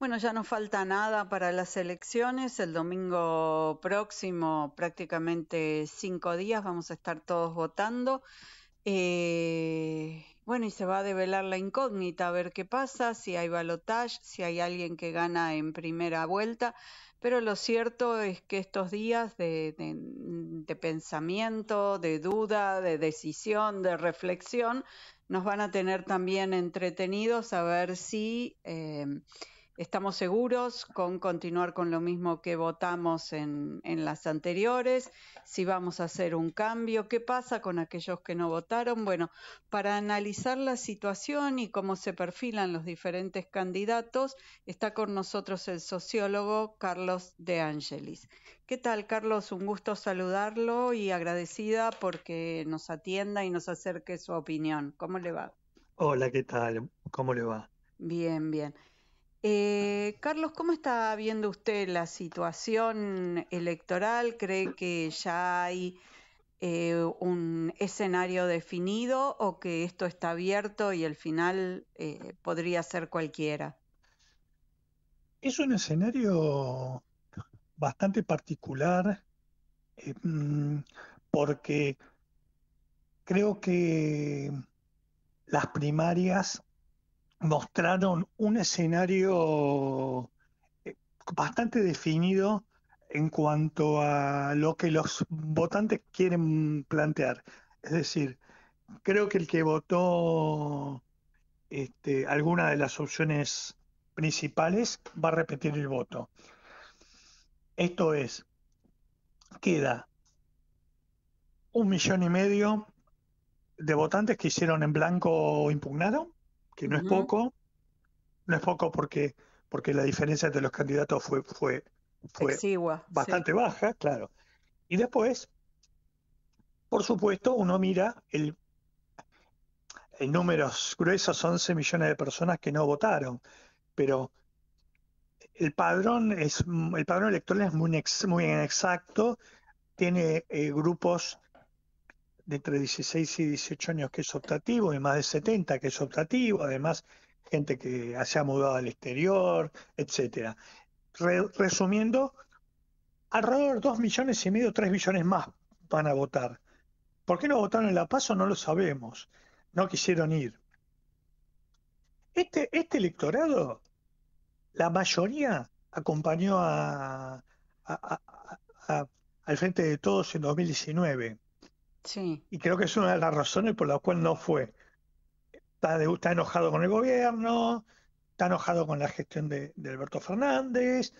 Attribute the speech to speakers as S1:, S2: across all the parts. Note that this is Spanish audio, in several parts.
S1: Bueno, ya no falta nada para las elecciones. El domingo próximo, prácticamente cinco días, vamos a estar todos votando. Eh, bueno, y se va a develar la incógnita, a ver qué pasa, si hay balotage, si hay alguien que gana en primera vuelta. Pero lo cierto es que estos días de, pensamiento, de duda, de decisión, de reflexión, nos van a tener también entretenidos a ver si... Eh, estamos seguros con continuar con lo mismo que votamos en, las anteriores, si vamos a hacer un cambio, qué pasa con aquellos que no votaron. Bueno, para analizar la situación y cómo se perfilan los diferentes candidatos, está con nosotros el sociólogo Carlos De Angelis. ¿Qué tal, Carlos? Un gusto saludarlo y agradecida porque nos atienda y nos acerque su opinión. ¿Cómo le va?
S2: Hola, ¿qué tal? ¿Cómo le va?
S1: Bien, bien. Eh, Carlos, ¿cómo está viendo usted la situación electoral? ¿Cree que ya hay eh, un escenario definido o que esto está abierto y el final eh, podría ser cualquiera?
S2: Es un escenario bastante particular mm, porque creo que las primarias mostraron un escenario eh, bastante definido en cuanto a lo que los votantes quieren plantear. Es decir, creo que el que votó este, alguna de las opciones principales va a repetir el voto. Esto es, queda un millón y medio de votantes que hicieron en blanco o impugnaron que no es poco, no es poco porque, porque la diferencia entre los candidatos fue, fue, bastante baja, claro. Y después, por supuesto, uno mira el, en números gruesos 11 millones de personas que no votaron, pero el padrón es el padrón electoral es muy, muy inexacto, tiene eh, grupos de entre 16 y 18 años que es optativo y más de 70 que es optativo, además gente que se ha mudado al exterior, etcétera. resumiendo, alrededor de 2 millones y medio, 3 millones más van a votar. ¿Por qué no votaron en la PASO? No lo sabemos. No quisieron ir. Este, este electorado, la mayoría acompañó al frente de todos en 2019. Y creo que es una de las razones por las cuales no fue. Está, está, enojado con el gobierno, está enojado con la gestión de, Alberto Fernández,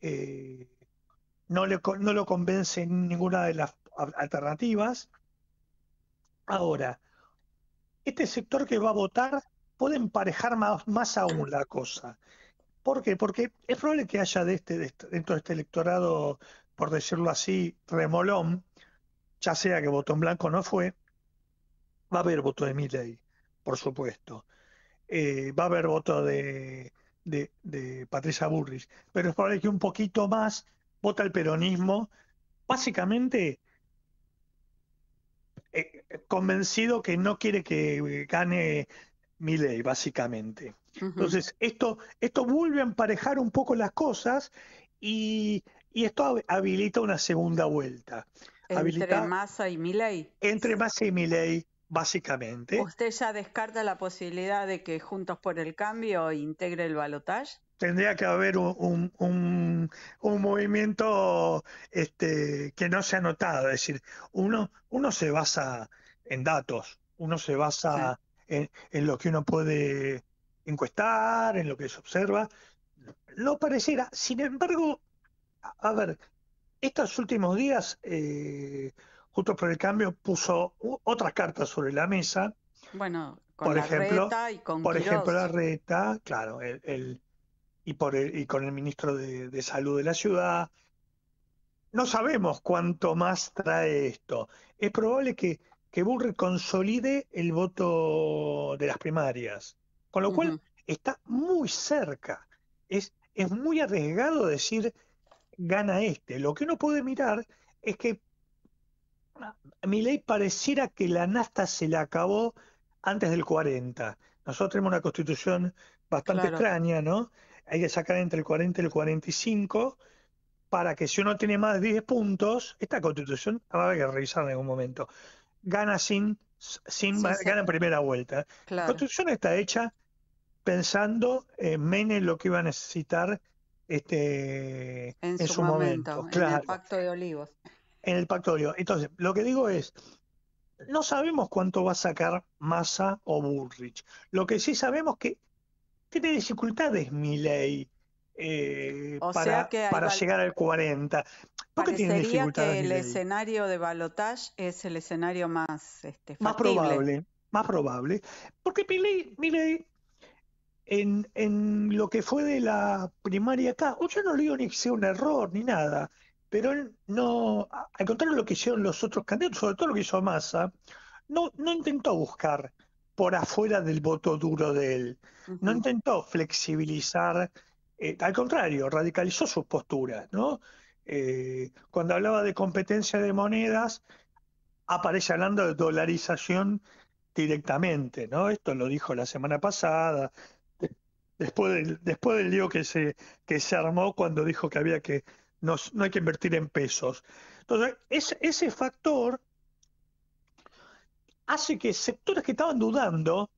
S2: eh, no, no lo convence ninguna de las alternativas. Ahora, este sector que va a votar puede emparejar más, más aún la cosa. ¿Por qué? Porque es probable que haya de este, de dentro de este electorado, por decirlo así, remolón, ya sea que votó en blanco no fue, va a haber voto de Milley, por supuesto. Eh, va a haber voto de, Patricia Burris, pero es probable que un poquito más vota el peronismo, básicamente eh, convencido que no quiere que gane Milley, básicamente. Entonces, esto, esto vuelve a emparejar un poco las cosas y esto habilita una segunda vuelta entre Massa y Milei. Entre Massa y Milei, básicamente.
S1: ¿Usted ya descarta la posibilidad de que Juntos por el Cambio integre el balotaje?
S2: Tendría que haber un, movimiento este, que no se ha notado. Es decir, uno, uno se basa en datos, uno se basa en, lo que uno puede encuestar, en lo que se observa. No pareciera. Sin embargo, a ver, estos últimos días, eh, justo por el Cambio puso otras cartas sobre la mesa.
S1: Bueno, con por la ejemplo, reta y con Por ejemplo, la
S2: reta, claro, y, por con el ministro de, Salud de la ciudad. No sabemos cuánto más trae esto. Es probable que, que consolide el voto de las primarias, con lo cual está muy cerca. Es, es muy arriesgado decir gana este. Lo que uno puede mirar es que mi ley pareciera que la nafta se la acabó antes del 40. Nosotros tenemos una constitución bastante extraña, ¿no? Hay que sacar entre el 40 y el 45 para que si uno tiene más de 10 puntos, esta constitución habrá que revisarla en algún momento. Gana sin, sin gana en primera vuelta. La constitución está hecha pensando eh, en lo que iba a necesitar este, en, su, momento, en el Pacto de Olivos. En el Pacto Entonces, lo que digo es, no sabemos cuánto va a sacar Massa o Bullrich. Lo que sí sabemos que tiene dificultades Milley eh, para, llegar al 40. ¿Por qué tiene dificultades el escenario
S1: de balotage es el escenario más este,
S2: más probable, más probable, porque milei Milley en, lo que fue de la primaria acá, yo no le digo ni que sea un error ni nada, pero no, al contrario de lo que hicieron los otros candidatos, sobre todo lo que hizo Massa, no, no intentó buscar por afuera del voto duro de él, no intentó flexibilizar, eh, al contrario, radicalizó sus posturas, ¿no? Eh, cuando hablaba de competencia de monedas, aparece hablando de dolarización directamente, ¿no? Esto lo dijo la semana pasada, después del, después del lío que se, que se armó cuando dijo que había que no, hay que invertir en pesos. Entonces, ese factor hace que sectores que estaban dudando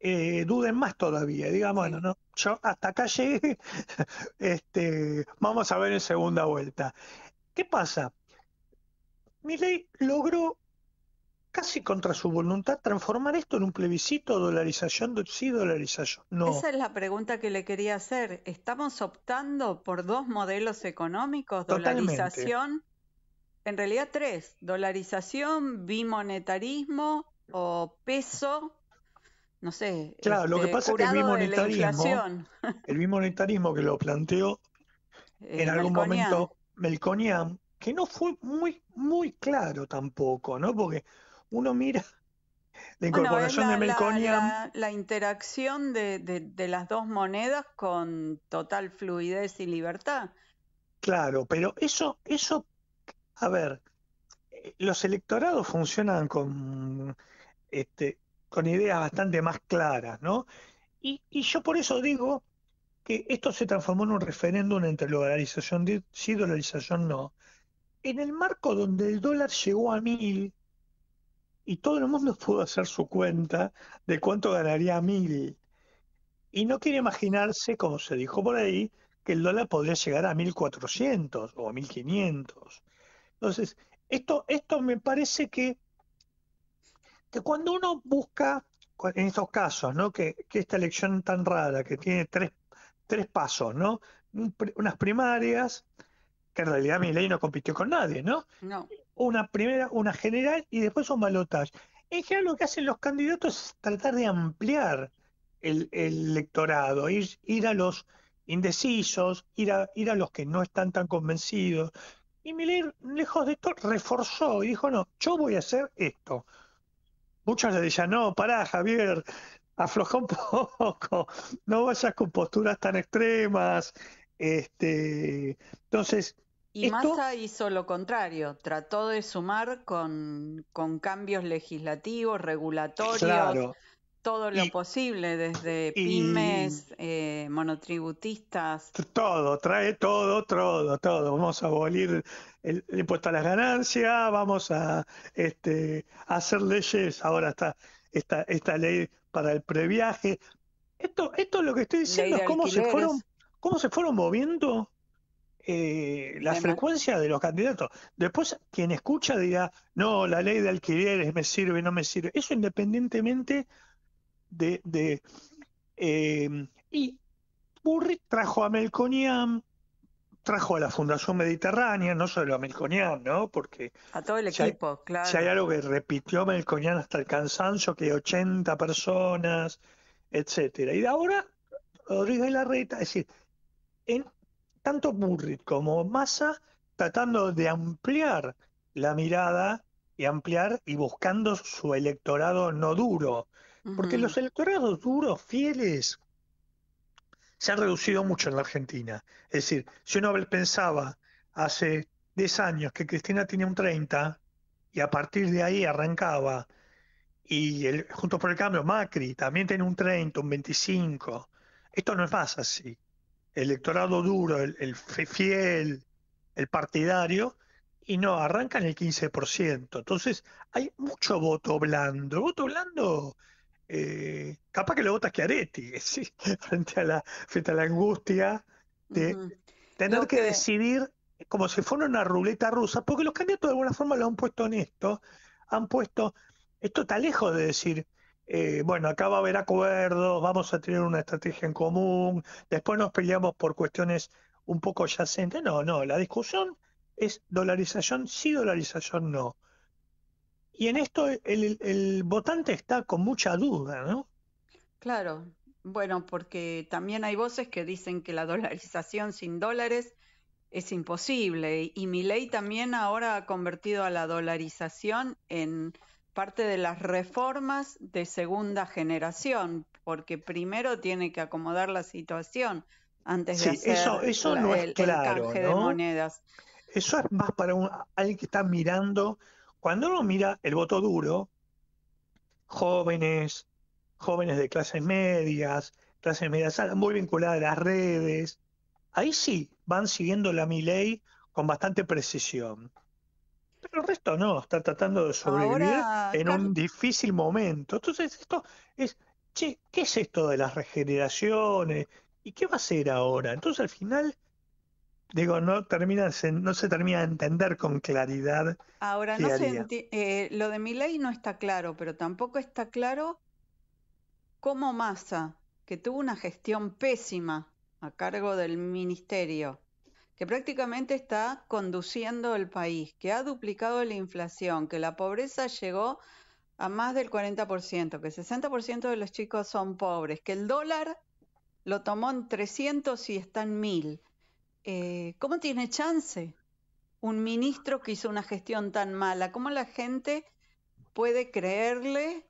S2: eh, duden más todavía. Digan, bueno, no, yo hasta acá llegué, este, vamos a ver en segunda vuelta. ¿Qué pasa? Mi ley logró casi contra su voluntad, transformar esto en un plebiscito, dolarización, sí, dolarización. No.
S1: Esa es la pregunta que le quería hacer. ¿Estamos optando por dos modelos económicos? Dolarización, en realidad tres, dolarización, bimonetarismo o peso no sé. Claro, lo que este, pasa es que el bimonetarismo,
S2: el bimonetarismo que lo planteó eh, en algún momento Melconian, que no fue muy, muy claro tampoco, ¿no? Porque uno mira la incorporación de Melconian.
S1: La, interacción de, las dos monedas con total fluidez y libertad.
S2: Claro, pero eso, eso, a ver, eh, los electorados funcionan con, este, con ideas bastante más claras, ¿no? Y, yo por eso digo que esto se transformó en un referéndum entre dolarización sí, dolarización no. En el marco donde el dólar llegó a mil, y todo el mundo pudo hacer su cuenta de cuánto ganaría mil. Y no quiere imaginarse, como se dijo por ahí, que el dólar podría llegar a 1.400 o a 1.500. Entonces, esto, esto me parece que, que cuando uno busca, en estos casos, ¿no? que, esta elección tan rara, que tiene tres, tres pasos, ¿no? unas primarias, que en realidad mi ley no compitió con nadie, ¿no? No una primera, una general y después un balotaje. En general lo que hacen los candidatos es tratar de ampliar el, electorado, ir, a los indecisos, ir a, ir a los que no están tan convencidos. Y Miller, lejos de esto, reforzó y dijo, no, yo voy a hacer esto. Muchos le decían, no, pará, Javier, afloja un poco, no vayas con posturas tan extremas. Este, entonces, y
S1: Massa hizo lo contrario, trató de sumar con, cambios legislativos, regulatorios, todo lo posible, desde pymes, eh, monotributistas.
S2: Todo, trae todo, todo, todo. Vamos a abolir el, impuesto a las ganancias, vamos a, este, hacer leyes. Ahora está esta, esta ley para el previaje. Esto, esto es lo que estoy diciendo, es cómo se cómo se fueron moviendo eh, la frecuencia de los candidatos. Después, quien escucha dirá, no, la ley de alquileres me sirve, no me sirve. Eso independientemente de... Em, y Burri trajo a Melconian, trajo a la Fundación Mediterránea, no solo a Melconian, ¿no? Porque... A todo el equipo, claro. Si hay algo que repitió Melconian hasta el cansancio, que 80 personas, etcétera. Y de ahora, Rodríguez Larreta, es decir, en tanto Burrit como Massa tratando de ampliar la mirada y ampliar y buscando su electorado no duro. Porque los electorados duros, fieles, se han reducido mucho en la Argentina. Es decir, si uno pensaba hace 10 años que Cristina tenía un 30 y a partir de ahí arrancaba, y junto por el Cambio, Macri también tiene un 30, un 25, esto no es más así electorado duro, el, fiel, el partidario, y no, arrancan el 15%. Entonces hay mucho voto blando. voto blando, eh, capaz que lo vota Chiaretti, frente, a la, frente la angustia de tener que... decidir como si fuera una ruleta rusa, porque los candidatos de alguna forma lo han puesto en esto, han puesto, esto está lejos de decir, eh, bueno, acá va a haber acuerdos, vamos a tener una estrategia en común, después nos peleamos por cuestiones un poco yacentes. No, no, la discusión es dolarización sí, dolarización no. Y en esto el, el votante está con mucha duda, ¿no?
S1: Claro, bueno, porque también hay voces que dicen que la dolarización sin dólares es imposible y mi ley también ahora ha convertido a la dolarización en parte de las reformas de segunda generación, porque primero tiene que acomodar la situación antes de hacer eso, el, de monedas.
S2: Eso es más para alguien que está mirando, cuando uno mira el voto duro, jóvenes, jóvenes de clases medias, clases medias muy vinculadas a las redes, ahí sí van siguiendo la ley con bastante precisión. Pero el resto no, está tratando de sobrevivir en un difícil momento. Entonces esto es, che, ¿qué es esto de las regeneraciones? ¿Y qué va a ser ahora? Entonces al final, digo, no, termina, no se termina de entender con claridad.
S1: Ahora, eh, lo de mi ley no está claro, pero tampoco está claro cómo Massa, que tuvo una gestión pésima a cargo del ministerio, que prácticamente está conduciendo el país, que ha duplicado la inflación, que la pobreza llegó a más del 40%, que el 60% de los chicos son pobres, que el dólar lo tomó en 300 y está en 1000. Eh, ¿Cómo tiene chance un ministro que hizo una gestión tan mala? ¿Cómo la gente puede creerle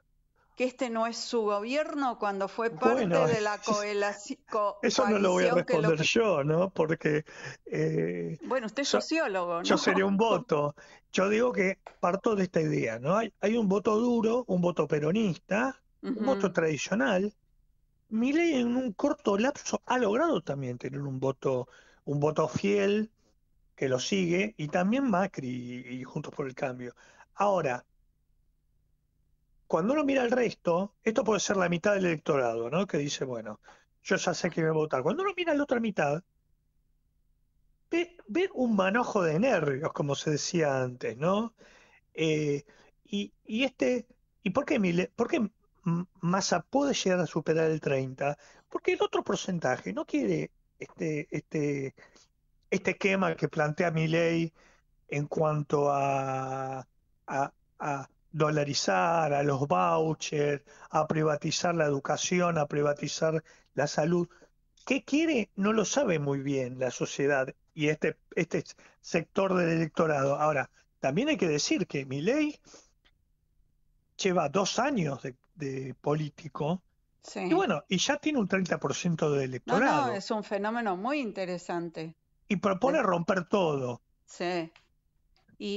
S1: que este no es su gobierno cuando fue parte de la coalición. eso no lo voy a responder
S2: yo, ¿no? Porque... Eh,
S1: bueno, usted es sociólogo, ¿no? Yo sería un
S2: voto. Yo digo que parto de esta idea, ¿no? Hay, un voto duro, un voto peronista, un voto tradicional. miley en un corto lapso ha logrado también tener un voto, un voto fiel que lo sigue, y también Macri y Juntos por el Cambio. Ahora, cuando uno mira el resto, esto puede ser la mitad del electorado, ¿no? Que dice, bueno, yo ya sé que voy a votar. Cuando uno mira la otra mitad, ve, un manojo de nervios, como se decía antes, ¿no? Eh, y, este, ¿y por qué, por qué Massa puede llegar a superar el 30? Porque el otro porcentaje no quiere este, este, este esquema que plantea Milei en cuanto a dolarizar, a los vouchers, a privatizar la educación, a privatizar la salud. ¿Qué quiere? No lo sabe muy bien la sociedad y este, este sector del electorado. Ahora, también hay que decir que mi ley lleva dos años de, político y bueno, y ya tiene un 30% de electorado. no,
S1: es un fenómeno muy interesante.
S2: Y propone romper todo.
S1: Sí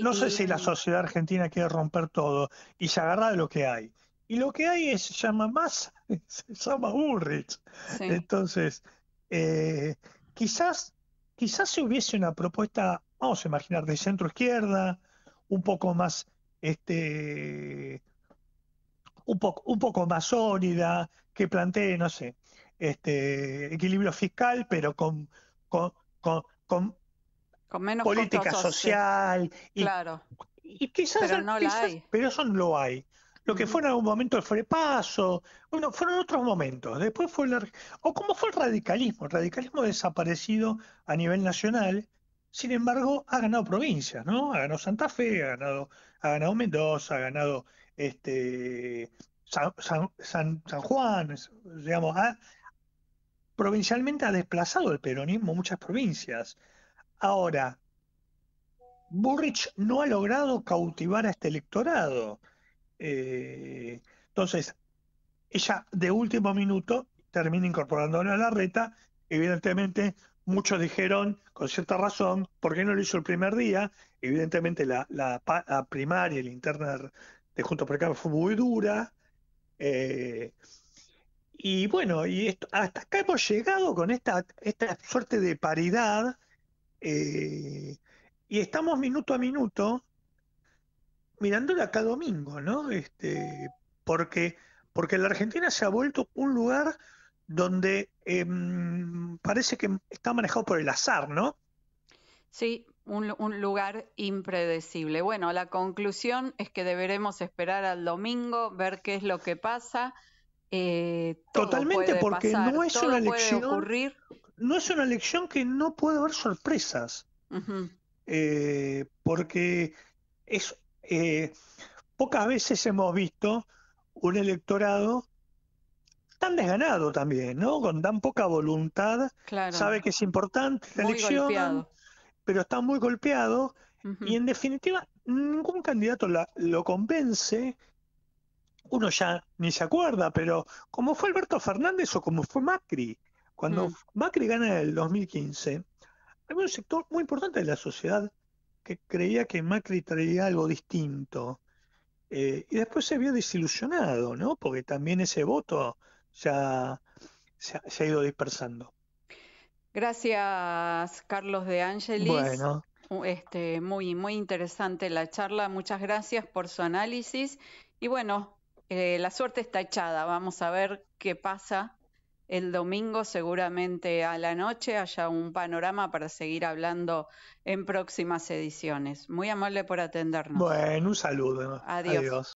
S1: no sé si la
S2: sociedad argentina quiere romper todo y se agarra de lo que hay. Y lo que hay es, se llama más, se llama Bullrich. Entonces, eh, quizás, quizás si hubiese una propuesta, vamos a imaginar, de centro izquierda, un poco más, este, un, poco un poco más sólida, que plantee, no sé, este, equilibrio fiscal, pero con, con, con
S1: política social. Y, claro.
S2: pero, no eso no lo hay. Lo que fue en algún momento el frepaso, bueno, fueron otros momentos. Después fue el, o cómo fue el radicalismo. El radicalismo desaparecido a nivel nacional, sin embargo, ha ganado provincias, ¿no? Ha ganado Santa Fe, ha ganado, ha ganado Mendoza, ha ganado este San, San, Juan, digamos, provincialmente ha desplazado el peronismo muchas provincias. Ahora, Burrich no ha logrado cautivar a este electorado. Eh, entonces, ella de último minuto termina incorporándolo a la reta. Evidentemente, muchos dijeron, con cierta razón, ¿por qué no lo hizo el primer día? Evidentemente, la, primaria el interna de Juntos por fue muy dura. Eh, y bueno, y hasta acá hemos llegado con esta, esta suerte de paridad eh, y estamos minuto a minuto mirándola acá domingo, ¿no? Este, porque, porque la Argentina se ha vuelto un lugar donde em, parece que está manejado por el azar, ¿no? Sí,
S1: un, lugar impredecible. Bueno, la conclusión es que deberemos esperar al domingo, ver qué es lo que pasa. Eh, Totalmente, porque no es una elección
S2: no es una elección que no puede haber sorpresas, eh, porque es, eh, pocas veces hemos visto un electorado tan desganado también, ¿no? Con tan poca voluntad, sabe que es importante la elección, pero está muy golpeado y en definitiva ningún candidato lo convence. Uno ya ni se acuerda, pero como fue Alberto Fernández o como fue Macri, cuando mm. Macri gana el 2015, había un sector muy importante de la sociedad que creía que Macri traía algo distinto. Eh, y después se vio desilusionado, ¿no? Porque también ese voto ya se ha, ido dispersando.
S1: Gracias, Carlos de Angelis. Bueno. Este, muy, muy interesante la charla. Muchas gracias por su análisis. Y bueno, eh, la suerte está echada. Vamos a ver qué pasa el domingo seguramente a la noche haya un panorama para seguir hablando en próximas ediciones. Muy amable por atendernos.
S2: Bueno, un saludo. Adiós. Adiós.